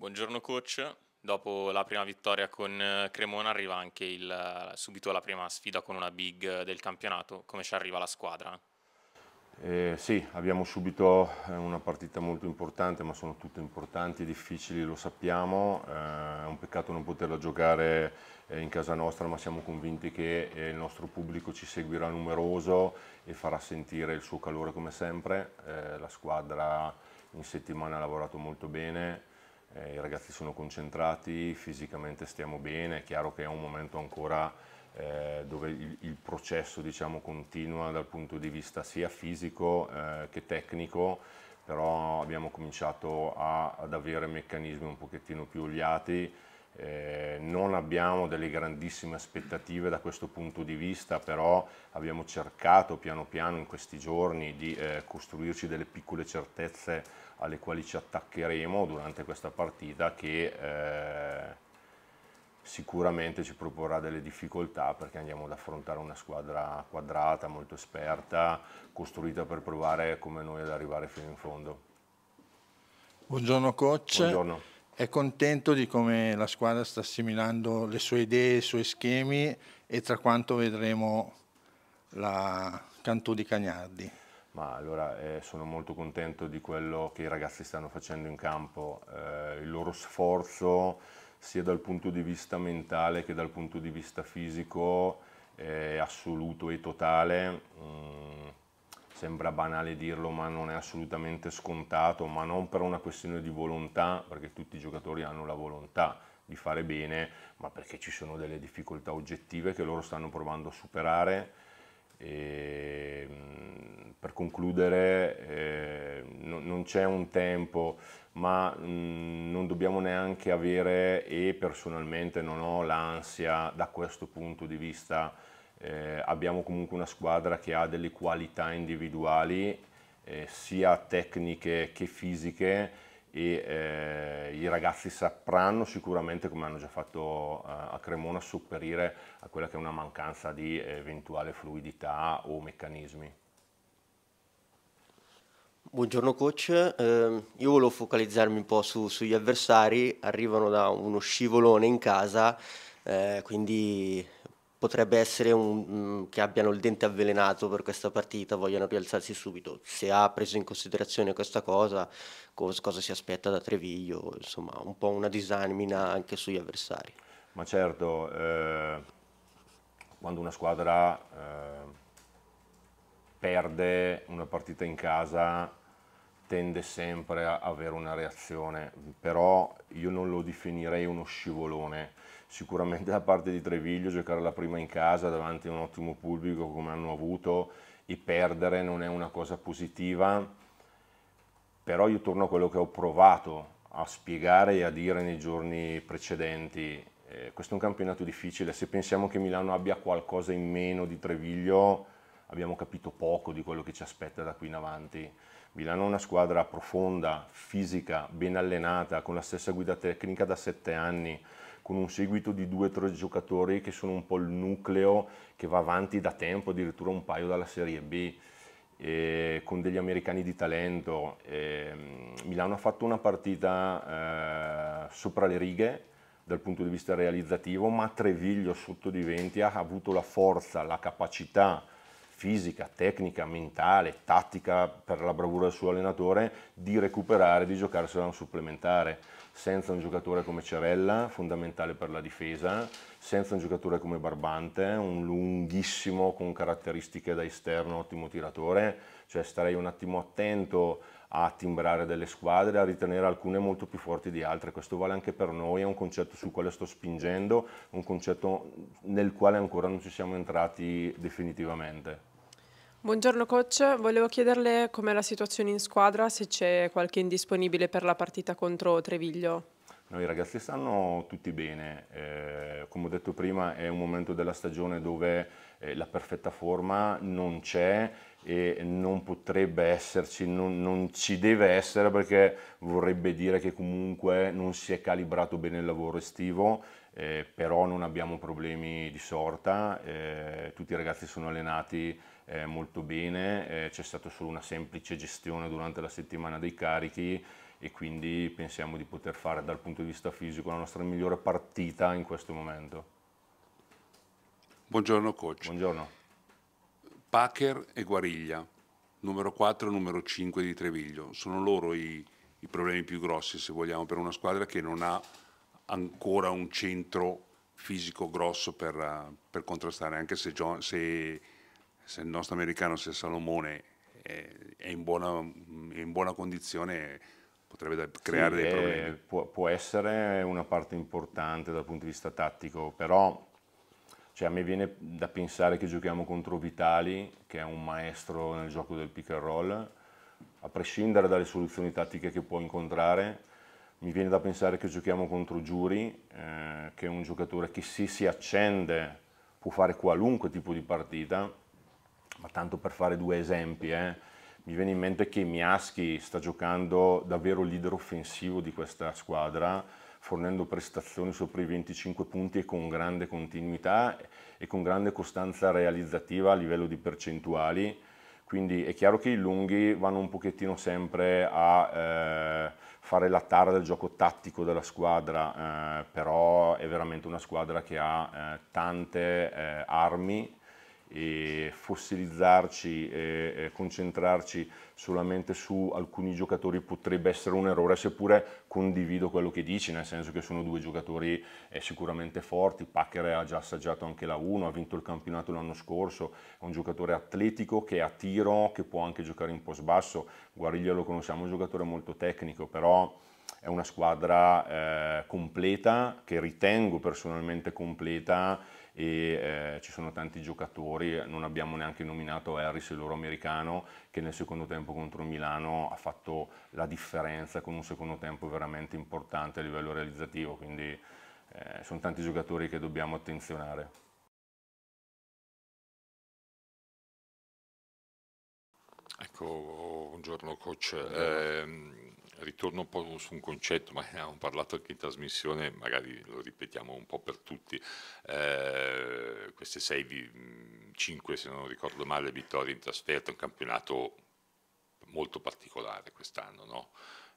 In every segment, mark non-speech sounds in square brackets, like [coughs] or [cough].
Buongiorno coach, dopo la prima vittoria con eh, Cremona arriva anche il, eh, subito la prima sfida con una big eh, del campionato, come ci arriva la squadra? Eh, sì, abbiamo subito una partita molto importante, ma sono tutte importanti e difficili, lo sappiamo, eh, è un peccato non poterla giocare in casa nostra, ma siamo convinti che il nostro pubblico ci seguirà numeroso e farà sentire il suo calore come sempre, eh, la squadra in settimana ha lavorato molto bene, eh, i ragazzi sono concentrati, fisicamente stiamo bene, è chiaro che è un momento ancora eh, dove il, il processo diciamo, continua dal punto di vista sia fisico eh, che tecnico, però abbiamo cominciato a, ad avere meccanismi un pochettino più oliati, eh, non abbiamo delle grandissime aspettative da questo punto di vista, però abbiamo cercato piano piano in questi giorni di eh, costruirci delle piccole certezze alle quali ci attaccheremo durante questa partita che eh, sicuramente ci proporrà delle difficoltà perché andiamo ad affrontare una squadra quadrata, molto esperta, costruita per provare come noi ad arrivare fino in fondo. Buongiorno coach. Buongiorno. È contento di come la squadra sta assimilando le sue idee, i suoi schemi e tra quanto vedremo la Cantù di Cagnardi ma allora eh, sono molto contento di quello che i ragazzi stanno facendo in campo, eh, il loro sforzo sia dal punto di vista mentale che dal punto di vista fisico è assoluto e totale, mm, sembra banale dirlo ma non è assolutamente scontato, ma non per una questione di volontà, perché tutti i giocatori hanno la volontà di fare bene, ma perché ci sono delle difficoltà oggettive che loro stanno provando a superare e, ehm, per concludere, eh, no, non c'è un tempo, ma mh, mm, non dobbiamo neanche avere, e personalmente non ho l'ansia da questo punto di vista, eh, abbiamo comunque una squadra che ha delle qualità individuali, eh, sia tecniche che fisiche, e eh, i ragazzi sapranno sicuramente, come hanno già fatto eh, a Cremona, sopperire a quella che è una mancanza di eventuale fluidità o meccanismi. Buongiorno coach, eh, io volevo focalizzarmi un po' su, sugli avversari, arrivano da uno scivolone in casa, eh, quindi potrebbe essere un, mm, che abbiano il dente avvelenato per questa partita, vogliono rialzarsi subito. Se ha preso in considerazione questa cosa, cosa si aspetta da Treviglio, insomma un po' una disanimina anche sugli avversari. Ma certo, eh, quando una squadra eh, perde una partita in casa tende sempre a avere una reazione, però io non lo definirei uno scivolone. Sicuramente [laughs] da parte di Treviglio giocare la prima in casa davanti a un ottimo pubblico come hanno avuto e perdere non è una cosa positiva, però io torno a quello che ho provato a spiegare e a dire nei giorni precedenti. Eh, questo è un campionato difficile, se pensiamo che Milano abbia qualcosa in meno di Treviglio abbiamo capito poco di quello che ci aspetta da qui in avanti. Milano è una squadra profonda, fisica, ben allenata, con la stessa guida tecnica da sette anni, con un seguito di due o tre giocatori che sono un po' il nucleo che va avanti da tempo, addirittura un paio dalla Serie B, eh, con degli americani di talento. Eh, Milano ha fatto una partita eh, sopra le righe dal punto di vista realizzativo, ma Treviglio sotto di 20 ha avuto la forza, la capacità, fisica, tecnica, mentale, tattica per la bravura del suo allenatore di recuperare, di giocarsela a un supplementare. Senza un giocatore come Cerella, fondamentale per la difesa, senza un giocatore come Barbante, un lunghissimo con caratteristiche da esterno, ottimo tiratore, cioè starei un attimo attento a timbrare delle squadre, a ritenere alcune molto più forti di altre. Questo vale anche per noi, è un concetto sul quale sto spingendo, un concetto nel quale ancora non ci siamo entrati definitivamente. Buongiorno coach, volevo chiederle com'è la situazione in squadra, se c'è qualche indisponibile per la partita contro Treviglio. No, i ragazzi stanno tutti bene, eh, come ho detto prima è un momento della stagione dove eh, la perfetta forma non c'è e non potrebbe esserci, non, non, ci deve essere perché vorrebbe dire che comunque non si è calibrato bene il lavoro estivo, eh, però non abbiamo problemi di sorta, eh, tutti i ragazzi sono allenati eh, molto bene, eh, c'è stata solo una semplice gestione durante la settimana dei carichi e quindi pensiamo di poter fare dal punto di vista fisico la nostra migliore partita in questo momento. Buongiorno coach. Buongiorno. Packer e Guariglia, numero 4 e numero 5 di Treviglio, sono loro i, i problemi più grossi se vogliamo per una squadra che non ha ancora un centro fisico grosso per, eh, per contrastare, anche se, John, se se il nostro americano, se Salomone è in buona, in buona condizione potrebbe creare sì, dei problemi. Può, può, essere una parte importante dal punto di vista tattico, però cioè, a me viene da pensare che giochiamo contro Vitali, che è un maestro nel gioco del pick and roll, a prescindere dalle soluzioni tattiche che può incontrare, mi viene da pensare che giochiamo contro Giuri, eh, che è un giocatore che se si accende può fare qualunque tipo di partita, ma tanto per fare due esempi, eh, mi viene in mente che Miaschi sta giocando davvero leader offensivo di questa squadra, fornendo prestazioni sopra i 25 punti e con grande continuità e con grande costanza realizzativa a livello di percentuali. Quindi è chiaro che i lunghi vanno un pochettino sempre a eh, fare la tara del gioco tattico della squadra, eh, però è veramente una squadra che ha eh, tante eh, armi e fossilizzarci e concentrarci solamente su alcuni giocatori potrebbe essere un errore, seppure condivido quello che dici, nel senso che sono due giocatori eh, sicuramente forti, Packer ha già assaggiato anche la 1, ha vinto il campionato l'anno scorso, è un giocatore atletico che ha tiro, che può anche giocare in post basso, Guariglia lo conosciamo, è un giocatore molto tecnico, però è una squadra eh, completa, che ritengo personalmente completa, e eh, ci sono tanti giocatori, non abbiamo neanche nominato Harris, il loro americano, che nel secondo tempo contro Milano ha fatto la differenza con un secondo tempo veramente importante a livello realizzativo, quindi eh, sono tanti giocatori che dobbiamo attenzionare. Ecco, buongiorno coach. Eh, ritorno un po' su un concetto, ma ne abbiamo parlato anche in trasmissione, magari lo ripetiamo un po' per tutti, eh, queste 6, 5 se non ricordo male vittorie in trasferta, un campionato molto particolare quest'anno, no?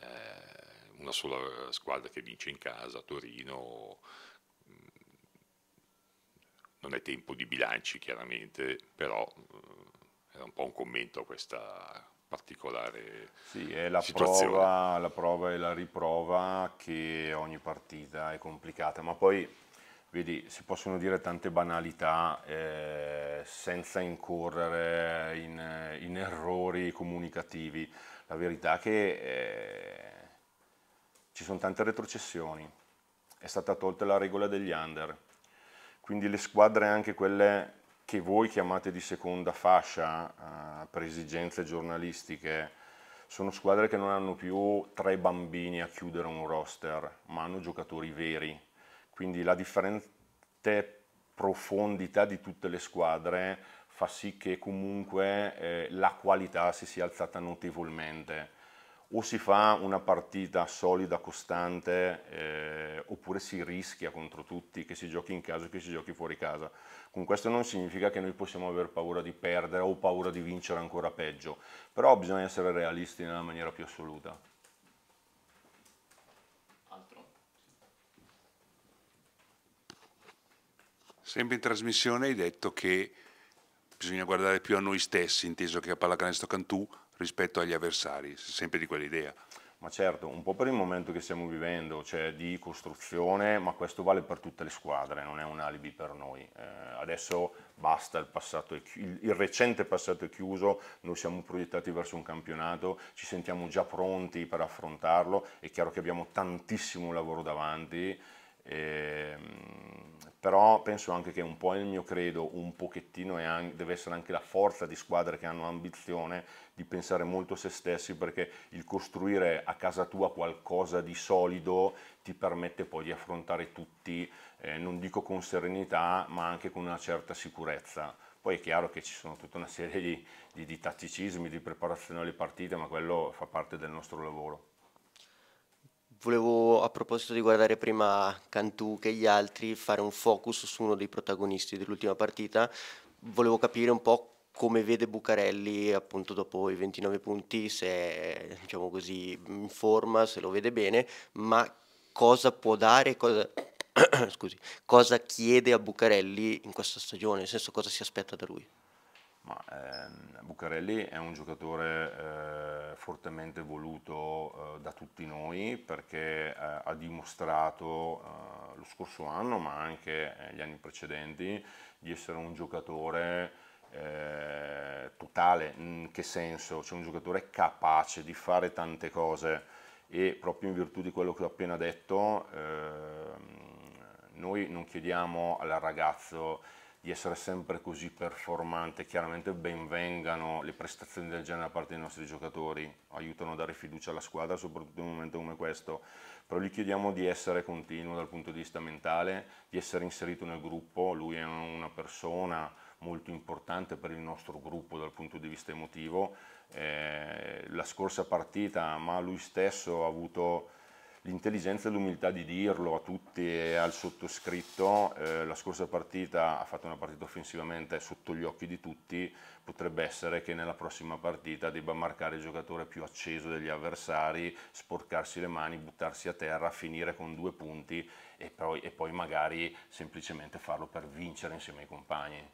eh, una sola squadra che vince in casa, Torino, non è tempo di bilanci chiaramente, però era un po' un commento a questa particolare sì, è la situazione. Prova, la prova e la riprova che ogni partita è complicata, ma poi vedi, si possono dire tante banalità eh, senza incorrere in, in, errori comunicativi. La verità è che eh, ci sono tante retrocessioni, è stata tolta la regola degli under, quindi le squadre anche quelle che voi chiamate di seconda fascia eh, per esigenze giornalistiche sono squadre che non hanno più tre bambini a chiudere un roster, ma hanno giocatori veri. Quindi la differente profondità di tutte le squadre fa sì che comunque eh, la qualità si sia alzata notevolmente o si fa una partita solida, costante, eh, oppure si rischia contro tutti, che si giochi in casa, che si giochi fuori casa. Con questo non significa che noi possiamo aver paura di perdere o paura di vincere ancora peggio, però bisogna essere realisti nella maniera più assoluta. Altro? Sempre in trasmissione hai detto che bisogna guardare più a noi stessi, inteso che a Pallacanestro Cantù rispetto agli avversari, sempre di quell'idea. Ma certo, un po' per il momento che stiamo vivendo, cioè di costruzione, ma questo vale per tutte le squadre, non è un alibi per noi. Eh, adesso basta, il, passato il, il, recente passato è chiuso, noi siamo proiettati verso un campionato, ci sentiamo già pronti per affrontarlo, è chiaro che abbiamo tantissimo lavoro davanti. Eh, però penso anche che un po' il mio credo, un pochettino anche, deve essere anche la forza di squadre che hanno ambizione di pensare molto a se stessi perché il costruire a casa tua qualcosa di solido ti permette poi di affrontare tutti, eh, non dico con serenità, ma anche con una certa sicurezza. Poi è chiaro che ci sono tutta una serie di, di, di tatticismi, di preparazione alle partite, ma quello fa parte del nostro lavoro. Volevo, a proposito di guardare prima Cantù che gli altri, fare un focus su uno dei protagonisti dell'ultima partita. Volevo capire un po' come vede Bucarelli appunto dopo i 29 punti, se è diciamo così, in forma, se lo vede bene, ma cosa può dare, cosa, [coughs] scusi, cosa chiede a Bucarelli in questa stagione, nel senso cosa si aspetta da lui. Ma ehm, Bucarelli è un giocatore eh, fortemente voluto eh, da tutti noi perché eh, ha dimostrato eh, lo scorso anno, ma anche gli anni precedenti, di essere un giocatore eh, totale. In che senso? C'è cioè un giocatore capace di fare tante cose e proprio in virtù di quello che ho appena detto, ehm, noi non chiediamo al ragazzo di essere sempre così performante, chiaramente benvengano le prestazioni del genere da parte dei nostri giocatori, aiutano a dare fiducia alla squadra, soprattutto in un momento come questo, però gli chiediamo di essere continuo dal punto di vista mentale, di essere inserito nel gruppo, lui è una persona molto importante per il nostro gruppo dal punto di vista emotivo, eh, la scorsa partita, ma lui stesso ha avuto l'intelligenza e l'umiltà di dirlo a tutti e al sottoscritto, eh, la scorsa partita ha fatto una partita offensivamente sotto gli occhi di tutti, potrebbe essere che nella prossima partita debba marcare il giocatore più acceso degli avversari, sporcarsi le mani, buttarsi a terra, finire con due punti e poi, e poi magari semplicemente farlo per vincere insieme ai compagni.